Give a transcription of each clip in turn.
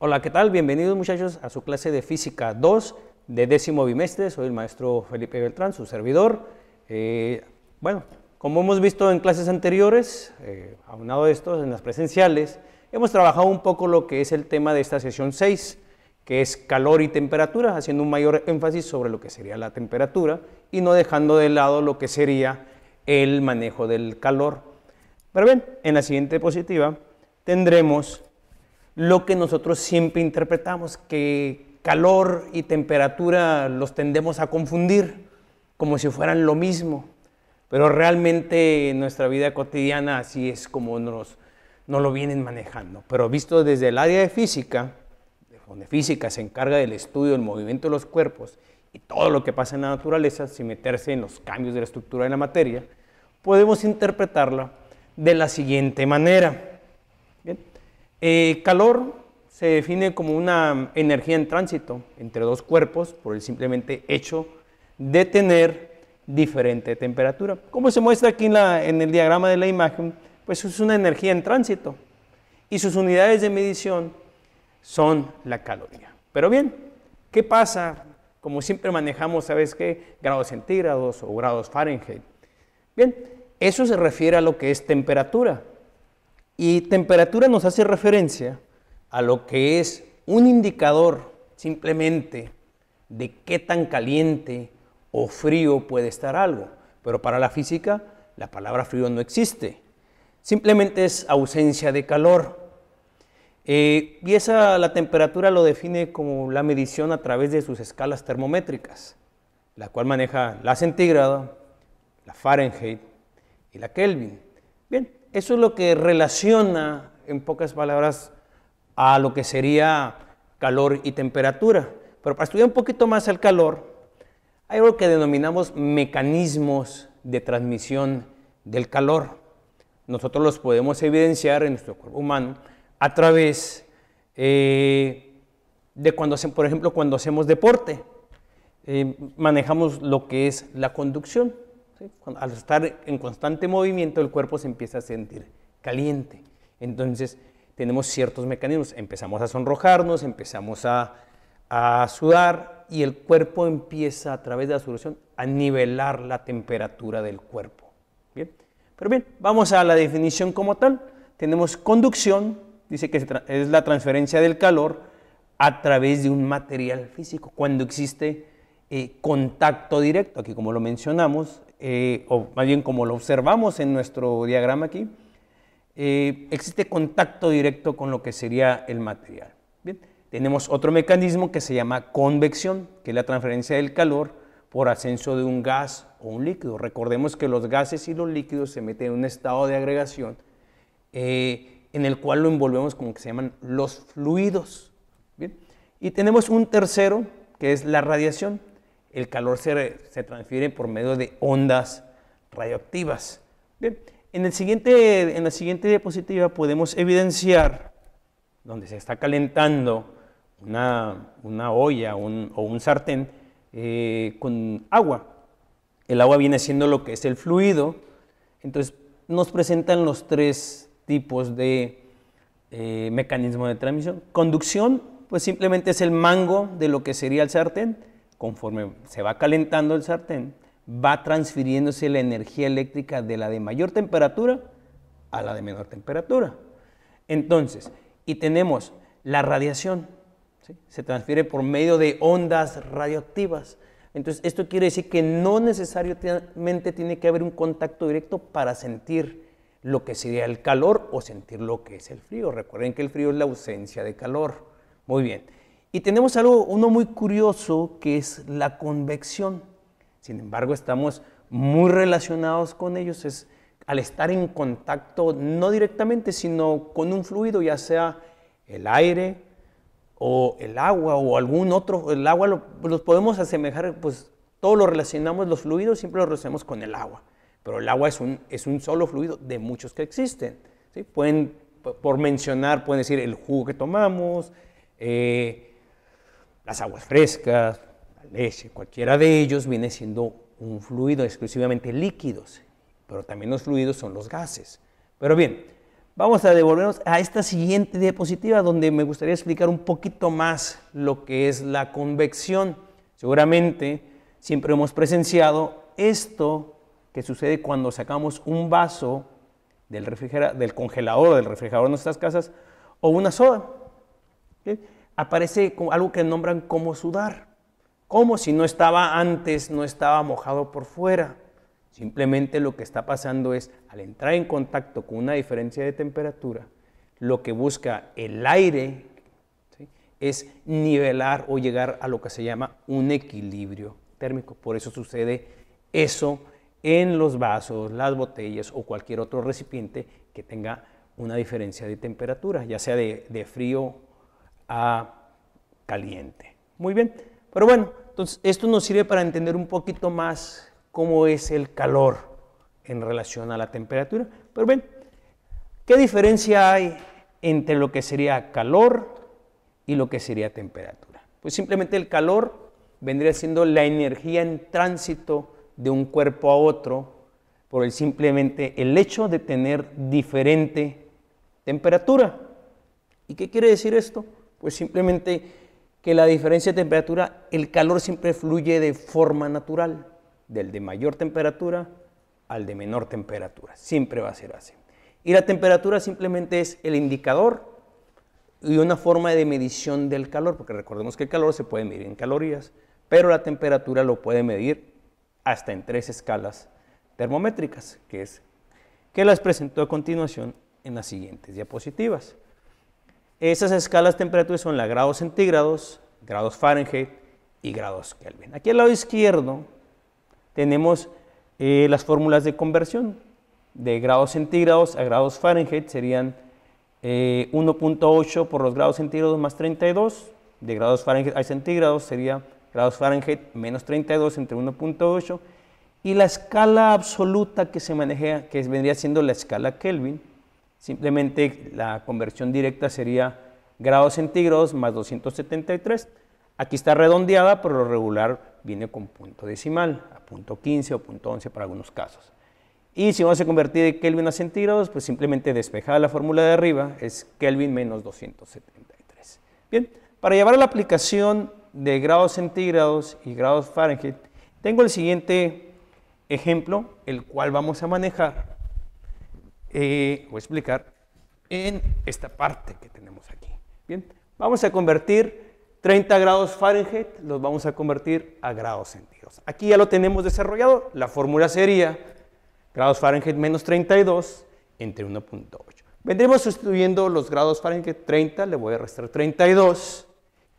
Hola, ¿qué tal? Bienvenidos muchachos a su clase de Física 2 de décimo bimestre. Soy el maestro Felipe Beltrán, su servidor. Eh, bueno, como hemos visto en clases anteriores, eh, aunado a esto, en las presenciales, hemos trabajado un poco lo que es el tema de esta sesión 6, que es calor y temperatura, haciendo un mayor énfasis sobre lo que sería la temperatura y no dejando de lado lo que sería el manejo del calor. Pero bien, en la siguiente diapositiva tendremos lo que nosotros siempre interpretamos, que calor y temperatura los tendemos a confundir como si fueran lo mismo. Pero realmente en nuestra vida cotidiana así es como nos, nos lo vienen manejando. Pero visto desde el área de física, donde física se encarga del estudio del movimiento de los cuerpos y todo lo que pasa en la naturaleza, sin meterse en los cambios de la estructura de la materia, podemos interpretarla de la siguiente manera. Eh, calor se define como una energía en tránsito entre dos cuerpos por el simplemente hecho de tener diferente temperatura. Como se muestra aquí en, en el diagrama de la imagen, pues es una energía en tránsito y sus unidades de medición son la caloría. Pero bien, ¿qué pasa? Como siempre manejamos, ¿sabes qué? Grados centígrados o grados Fahrenheit. Bien, eso se refiere a lo que es temperatura. Y temperatura nos hace referencia a lo que es un indicador simplemente de qué tan caliente o frío puede estar algo. Pero para la física, la palabra frío no existe. Simplemente es ausencia de calor. Eh, y esa la temperatura lo define como la medición a través de sus escalas termométricas, la cual maneja la centígrada, la Fahrenheit y la Kelvin. Bien, eso es lo que relaciona, en pocas palabras, a lo que sería calor y temperatura. Pero para estudiar un poquito más el calor, hay algo que denominamos mecanismos de transmisión del calor. Nosotros los podemos evidenciar en nuestro cuerpo humano a través eh, de cuando, por ejemplo, cuando hacemos deporte. Eh, manejamos lo que es la conducción al estar en constante movimiento, el cuerpo se empieza a sentir caliente. Entonces, tenemos ciertos mecanismos. Empezamos a sonrojarnos, empezamos a, sudar y el cuerpo empieza a través de la solución a nivelar la temperatura del cuerpo. Pero bien, vamos a la definición como tal. Tenemos conducción, dice que es la transferencia del calor a través de un material físico, cuando existe eh, contacto directo, aquí como lo mencionamos, eh, o más bien como lo observamos en nuestro diagrama aquí, eh, existe contacto directo con lo que sería el material. Tenemos otro mecanismo que se llama convección, que es la transferencia del calor por ascenso de un gas o un líquido. Recordemos que los gases y los líquidos se meten en un estado de agregación eh, en el cual lo envolvemos como que se llaman los fluidos. Y tenemos un tercero que es la radiación el calor se, transfiere por medio de ondas radioactivas. En, siguiente, en la siguiente diapositiva podemos evidenciar donde se está calentando una, olla o un sartén eh, con agua. El agua viene siendo lo que es el fluido. Entonces nos presentan los tres tipos de eh, mecanismo de transmisión. Conducción, pues simplemente es el mango de lo que sería el sartén conforme se va calentando el sartén, va transfiriéndose la energía eléctrica de la de mayor temperatura a la de menor temperatura. Entonces, y tenemos la radiación, se transfiere por medio de ondas radioactivas. Entonces, esto quiere decir que no necesariamente tiene que haber un contacto directo para sentir lo que sería el calor o sentir lo que es el frío. Recuerden que el frío es la ausencia de calor. Muy bien. Y tenemos algo, uno muy curioso, que es la convección. Sin embargo, estamos muy relacionados con ellos, es al estar en contacto, no directamente, sino con un fluido, ya sea el aire o el agua o algún otro, el agua los podemos asemejar, pues todo lo relacionamos, los fluidos siempre los relacionamos con el agua, pero el agua es un, es un solo fluido de muchos que existen. ¿sí? Pueden, por mencionar, pueden decir el jugo que tomamos, eh, las aguas frescas, la leche, cualquiera de ellos viene siendo un fluido, exclusivamente líquidos, pero también los fluidos son los gases. Pero bien, vamos a devolvernos a esta siguiente diapositiva donde me gustaría explicar un poquito más lo que es la convección. Seguramente siempre hemos presenciado esto que sucede cuando sacamos un vaso del, refrigerador, del congelador, del refrigerador de nuestras casas, o una soda aparece algo que nombran como sudar. Como si no estaba antes, no estaba mojado por fuera. Simplemente lo que está pasando es, al entrar en contacto con una diferencia de temperatura, lo que busca el aire es nivelar o llegar a lo que se llama un equilibrio térmico. Por eso sucede eso en los vasos, las botellas o cualquier otro recipiente que tenga una diferencia de temperatura, ya sea de, de frío a caliente. Muy bien, pero bueno, entonces esto nos sirve para entender un poquito más cómo es el calor en relación a la temperatura. Pero bien, ¿qué diferencia hay entre lo que sería calor y lo que sería temperatura? Pues simplemente el calor vendría siendo la energía en tránsito de un cuerpo a otro por el simplemente el hecho de tener diferente temperatura. ¿Y qué quiere decir esto? Pues simplemente que la diferencia de temperatura, el calor siempre fluye de forma natural, del de mayor temperatura al de menor temperatura, siempre va a ser así. Y la temperatura simplemente es el indicador y una forma de medición del calor, porque recordemos que el calor se puede medir en calorías, pero la temperatura lo puede medir hasta en tres escalas termométricas, que es que las presento a continuación en las siguientes diapositivas. Esas escalas de temperatura son la grados centígrados, grados Fahrenheit y grados Kelvin. Aquí al lado izquierdo tenemos eh, las fórmulas de conversión. De grados centígrados a grados Fahrenheit serían 1.8 eh, por los grados centígrados más 32. De grados Fahrenheit a centígrados sería grados Fahrenheit menos 32 entre 1.8. Y la escala absoluta que se maneja, que vendría siendo la escala Kelvin, Simplemente la conversión directa sería grados centígrados más 273. Aquí está redondeada, pero lo regular viene con punto decimal, a punto 15 o punto 11 para algunos casos. Y si vamos a convertir de Kelvin a centígrados, pues simplemente despejada la fórmula de arriba es Kelvin menos 273. Bien, para llevar a la aplicación de grados centígrados y grados Fahrenheit, tengo el siguiente ejemplo, el cual vamos a manejar voy eh, a explicar en esta parte que tenemos aquí. Bien, vamos a convertir 30 grados Fahrenheit, los vamos a convertir a grados centígrados. Aquí ya lo tenemos desarrollado, la fórmula sería grados Fahrenheit menos 32 entre 1.8. Vendremos sustituyendo los grados Fahrenheit 30, le voy a restar 32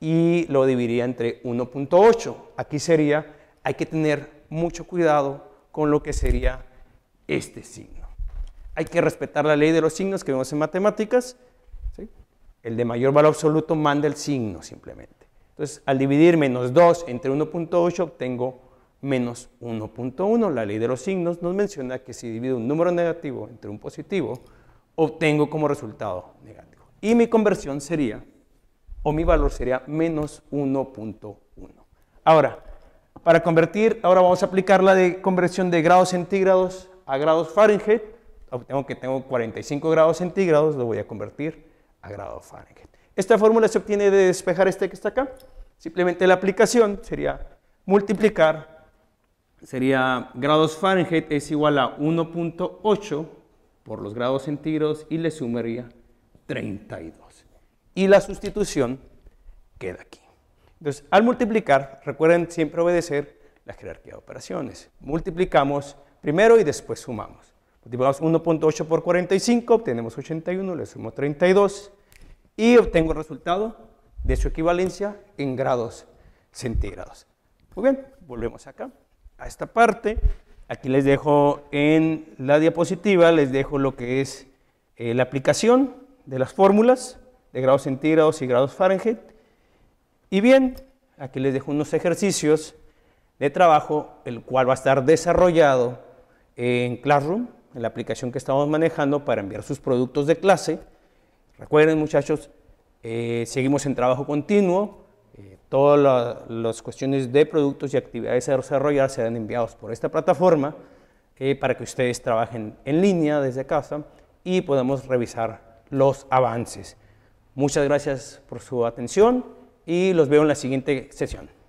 y lo dividiría entre 1.8. Aquí sería, hay que tener mucho cuidado con lo que sería este signo hay que respetar la ley de los signos que vemos en matemáticas. El de mayor valor absoluto manda el signo simplemente. Entonces, al dividir menos 2 entre 1.8 obtengo menos 1.1. La ley de los signos nos menciona que si divido un número negativo entre un positivo, obtengo como resultado negativo. Y mi conversión sería, o mi valor sería menos 1.1. Ahora, para convertir, ahora vamos a aplicar la de conversión de grados centígrados a grados Fahrenheit obtengo que tengo 45 grados centígrados, lo voy a convertir a grados Fahrenheit. Esta fórmula se obtiene de despejar este que está acá. Simplemente la aplicación sería multiplicar, sería grados Fahrenheit es igual a 1.8 por los grados centígrados y le sumaría 32. Y la sustitución queda aquí. Entonces, al multiplicar, recuerden siempre obedecer la jerarquía de operaciones. Multiplicamos primero y después sumamos. Multiplicamos 1.8 por 45, obtenemos 81, le sumo 32 y obtengo el resultado de su equivalencia en grados centígrados. Muy bien, volvemos acá, a esta parte. Aquí les dejo en la diapositiva, les dejo lo que es eh, la aplicación de las fórmulas de grados centígrados y grados Fahrenheit. Y bien, aquí les dejo unos ejercicios de trabajo, el cual va a estar desarrollado en Classroom la aplicación que estamos manejando para enviar sus productos de clase. Recuerden muchachos, eh, seguimos en trabajo continuo, eh, todas las cuestiones de productos y actividades a desarrollar serán enviados por esta plataforma eh, para que ustedes trabajen en línea desde casa y podamos revisar los avances. Muchas gracias por su atención y los veo en la siguiente sesión.